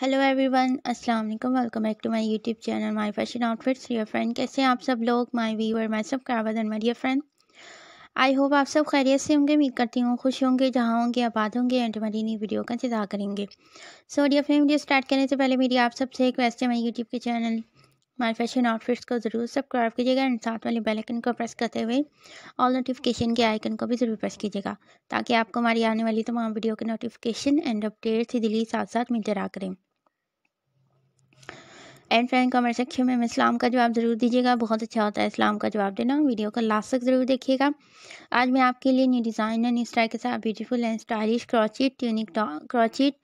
hello everyone अस्सलाम वालेकुम welcome back to my YouTube channel my fashion outfits dear friend कैसे हैं आप सब लोग माय व्यूअर माय सब and my dear friend I hope आप सब खैरियत से होंगे उम्मीद करती हूँ खुश होंगे जहाँ होंगे आबाद होंगे एंड मेरी नई वीडियो का इंतजार करेंगे so dear friend video start करने से पहले मेरी आप सबसे रिक्वेस्ट है माई यूट्यूब के चैनल माय फैशन आउटफिट्स को ज़रूर सब्सक्राइब कीजिएगा एंड साथ वाले बेल आइकन को प्रेस करते हुए ऑल नोटिफिकेशन के आइकन को भी ज़रूर प्रेस कीजिएगा ताकि आपको हमारी आने वाली तमाम वीडियो के नोटिफिकेशन एंड अपडेट्स दिल्ली साथ साथ मिलते रहा करें एंड फ्रेंड कमेंट सेक्शन में इस्लाम का जवाब ज़रूर दीजिएगा बहुत अच्छा होता है इस्लाम का जवाब देना वीडियो का लास्ट तक ज़रूर देखिएगा आज मैं आपके लिए न्यू डिज़ाइन है न्यू स्टाइल के साथ beautiful and stylish crochet tunic crochet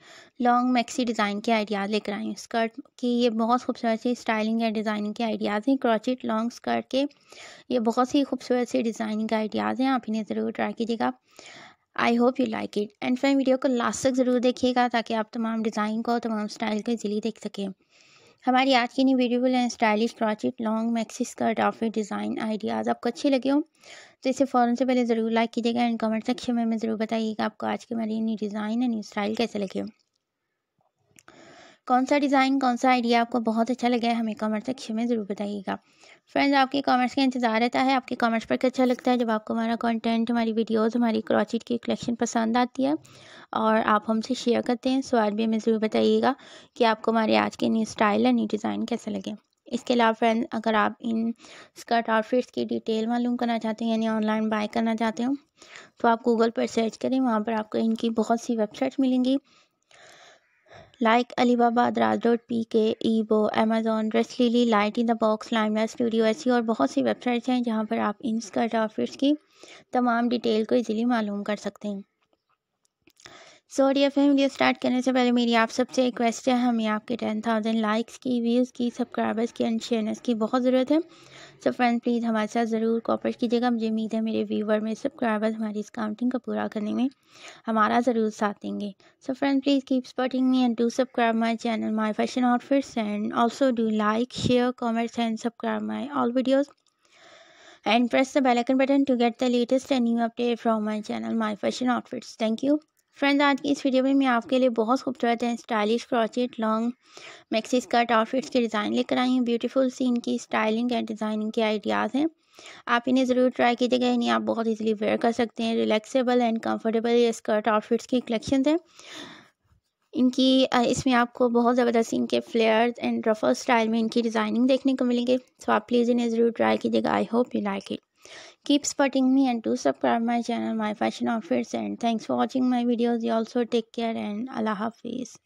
long maxi design के आइडियाज़ लेकर आई हूँ स्कर्ट की ये बहुत खूबसूरत सी स्टाइलिंग एंड डिज़ाइनिंग के आइडियाज़ हैं क्रॉचिट लॉन्ग स्कर्ट के ये बहुत ही खूबसूरत से डिज़ाइनिंग के आइडियाज़ हैं आप इन्हें ज़रूर ट्राई कीजिएगा I hope you like it and friend video को लास्ट तक ज़रूर देखिएगा ताकि आप तमाम डिज़ाइन को तमाम स्टाइल को इजीली देख सकें हमारी आज की नई beautiful and stylish crochet long maxi skirt outfit design ideas आपको अच्छे लगे हो तो इसे फ़ौरन से पहले ज़रूर लाइक कीजिएगा एंड कमेंट सेक्शन में, मैं ज़रूर बताइएगा आपको आज की हमारी नई डिज़ाइन एंड न्यू स्टाइल कैसे लगे हो कौन सा डिज़ाइन कौन सा आइडिया आपको बहुत अच्छा लगा है हमें कमेंट सेक्शन में ज़रूर बताइएगा फ्रेंड्स आपके कमेंट्स का इंतज़ार रहता है आपके कमेंट्स पर अच्छा लगता है जब आपको हमारा कंटेंट हमारी वीडियोस हमारी क्रॉचिट की कलेक्शन पसंद आती है और आप हमसे शेयर करते हैं सो आज भी हमें ज़रूर बताइएगा कि आपको हमारे आज के न्यू स्टाइल और न्यू डिज़ाइन कैसे लगे इसके अलावा फ्रेंड अगर आप इन स्कर्ट आउटफिट्स की डिटेल मालूम करना चाहते हैं यानी ऑनलाइन बाय करना चाहते हो तो आप गूगल पर सर्च करें वहाँ पर आपको इनकी बहुत सी वेबसाइट्स मिलेंगी like Alibaba Daraz dot P K ई ईबो अमेजोन रेस्लीली Light in the Box Limelight studio ऐसी और बहुत सी वेबसाइट्स हैं जहाँ पर आप इन स्कर्ट की तमाम डिटेल को इजीली मालूम कर सकते हैं सो डी एफ वीडियो स्टार्ट करने से पहले मेरी आप सबसे रिक्वेस्ट है हमें आपके टेन थाउजेंड लाइक्स की व्यूज़ की सब्सक्राइबर्स की एंड शेयरनेस की बहुत ज़रूरत है सो फ्रेंड प्लीज़ हमारे साथ ज़रूर कॉपरेट कीजिएगा मुझे उम्मीद है मेरे व्यूवर में सब्सक्राइबर्स हमारी इस काउंटिंग को पूरा करने में हमारा ज़रूर साथ देंगे so friend please keep supporting me and do subscribe my channel my fashion outfits and also do like share comments and subscribe my all videos and press the bell icon button to get the latest and new update from my channel my fashion outfits thank you friends आज की इस video में मैं आपके लिए बहुत खूबसूरत हैं stylish crochet long maxi skirt outfits के डिज़ाइन लेकर आई हूँ ब्यूटीफुल सी इनकी स्टाइलिंग एंड डिज़ाइनिंग के आइडियाज़ हैं आप इन्हें ज़रूर ट्राई कीजिएगा इन्हें आप बहुत इजीली वेयर कर सकते हैं रिलैक्सेबल एंड कंफर्टेबल ये स्कर्ट आउटफिट्स की कलेक्शन है इनकी इसमें आपको बहुत ज़बरदस्त इनके फ्लेयर्स एंड रफल स्टाइल में इनकी डिज़ाइनिंग देखने को मिलेंगे सो तो आप प्लीज़ इन्हें ज़रूर ट्राई कीजिएगा I hope you like it keep supporting me and do subscribe my channel my fashion outfits and thanks for watching my videos you also take care and allah hafiz